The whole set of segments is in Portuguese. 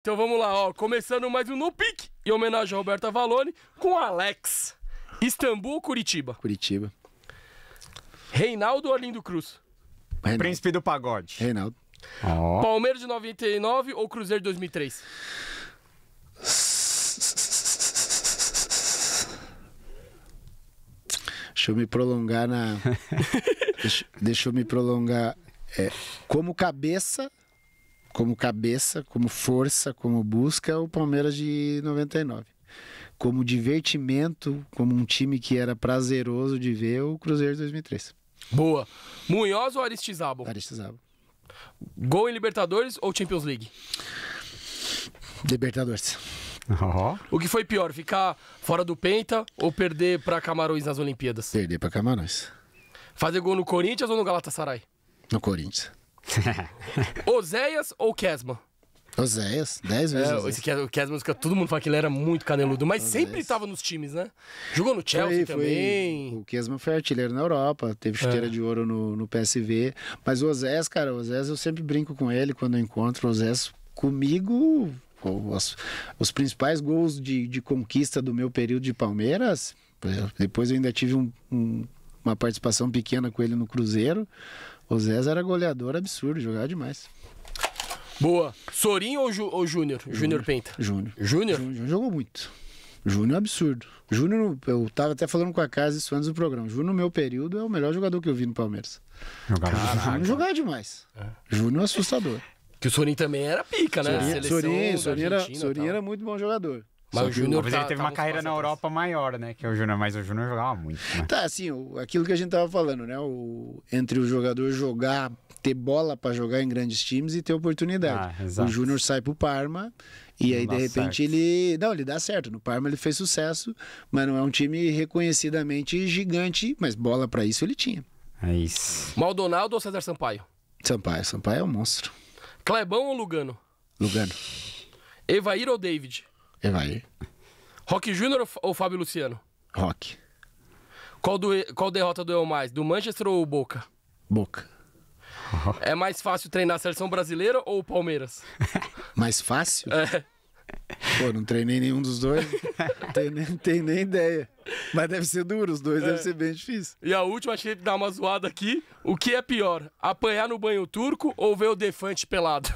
Então vamos lá, ó. Começando mais um No Pique, em homenagem a Roberto Avalone, com Alex. Istambul ou Curitiba? Curitiba. Reinaldo ou Arlindo Cruz? Reinaldo. Príncipe do Pagode. Reinaldo. Oh. Palmeiras de 99 ou Cruzeiro de 2003? Deixa eu me prolongar na. deixa, deixa eu me prolongar. É, como cabeça como cabeça, como força, como busca, o Palmeiras de 99. Como divertimento, como um time que era prazeroso de ver, o Cruzeiro de 2003. Boa. Munhoz ou Aristizábal? Aristizábal. Gol em Libertadores ou Champions League? Libertadores. Uhum. O que foi pior, ficar fora do Penta ou perder para Camarões nas Olimpíadas? Perder para Camarões. Fazer gol no Corinthians ou no Galatasaray? No Corinthians. Oséias ou Kesma? Oséias, 10 vezes. É, esse o Kesman, todo mundo fala que ele era muito caneludo, mas Oséias. sempre estava nos times, né? Jogou no Chelsea foi, também. o Kesma foi artilheiro na Europa, teve chuteira é. de ouro no, no, PSV. Mas o Oséias, cara, o Oséias eu sempre brinco com ele quando eu encontro. O Oséias comigo, os, os principais gols de, de, conquista do meu período de Palmeiras. Depois eu ainda tive um, um, uma participação pequena com ele no Cruzeiro o Zez era goleador absurdo, jogava demais. Boa. Sorin ou, Ju, ou Júnior? Júnior Penta. Júnior. Júnior? Júnior jogou muito. Júnior é um absurdo. Júnior, eu estava até falando com a casa isso antes do programa. Júnior, no meu período, é o melhor jogador que eu vi no Palmeiras. Jogava Júnior jogava demais. É. Júnior é assustador. Que o Sorin também era pica, né? Sorin, Sorin, Sorin, era, Sorin era muito bom jogador. Mas o Júnior. Tá, teve tá uma carreira na Europa atrás. maior, né? Que o Júnior, mas o Júnior jogava muito. Né? Tá, assim, aquilo que a gente tava falando, né? O, entre o jogador jogar, ter bola para jogar em grandes times e ter oportunidade. Ah, o Júnior sai pro Parma e aí, de repente, certo. ele. Não, ele dá certo. No Parma ele fez sucesso, mas não é um time reconhecidamente gigante, mas bola para isso ele tinha. É isso. Maldonado ou César Sampaio? Sampaio. Sampaio é um monstro. Clebão ou Lugano? Lugano. Evair ou David? Evair. É, Rock Júnior ou Fábio Luciano? Rock. Qual, do, qual derrota doeu mais, do Manchester ou Boca? Boca. É mais fácil treinar a seleção brasileira ou o Palmeiras? Mais fácil? É. Pô, não treinei nenhum dos dois. Não tenho, nem, tem nem ideia. Mas deve ser duro, os dois é. deve ser bem difícil. E a última, achei que dá uma zoada aqui. O que é pior? Apanhar no banho turco ou ver o defante pelado?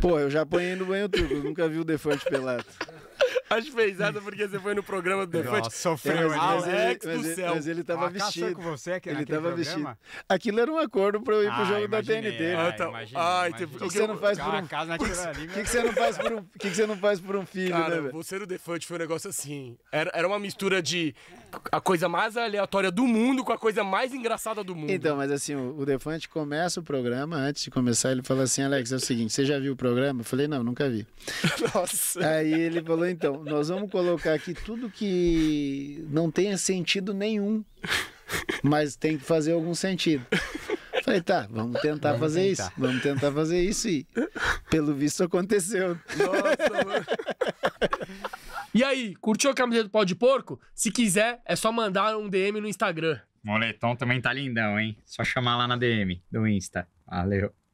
Pô, eu já apanhei no banho turco, nunca vi o Defante pelado. Acho pesada porque você foi no programa do Defante. Nossa, sofreu, mas, Alex mas, ele, do céu. Mas ele tava vestido. com você aqui, ele tava programa? vestido. Aquilo era um acordo pra eu ir pro ah, jogo imaginei, da TNT. Ah, então, ai, O que, você não faz por um... Casa ali, né? que, que você não faz por um... que, que você não faz por um filho, né, Cara, né, você no Defante foi um negócio assim. Era, era uma mistura de a coisa mais aleatória do mundo com a coisa mais engraçada do mundo. Então, mas assim, o, o Defante começa o programa, antes de começar, ele fala assim, Alex, é o seguinte, você já viu o programa? Eu falei, não, nunca vi. Nossa. Aí ele falou, então, nós vamos colocar aqui tudo que não tenha sentido nenhum, mas tem que fazer algum sentido. Falei, tá, vamos tentar vamos fazer tentar. isso. Vamos tentar fazer isso e, pelo visto, aconteceu. Nossa, mano. E aí, curtiu a camiseta do pau de porco? Se quiser, é só mandar um DM no Instagram. Moletom também tá lindão, hein? Só chamar lá na DM do Insta. Valeu.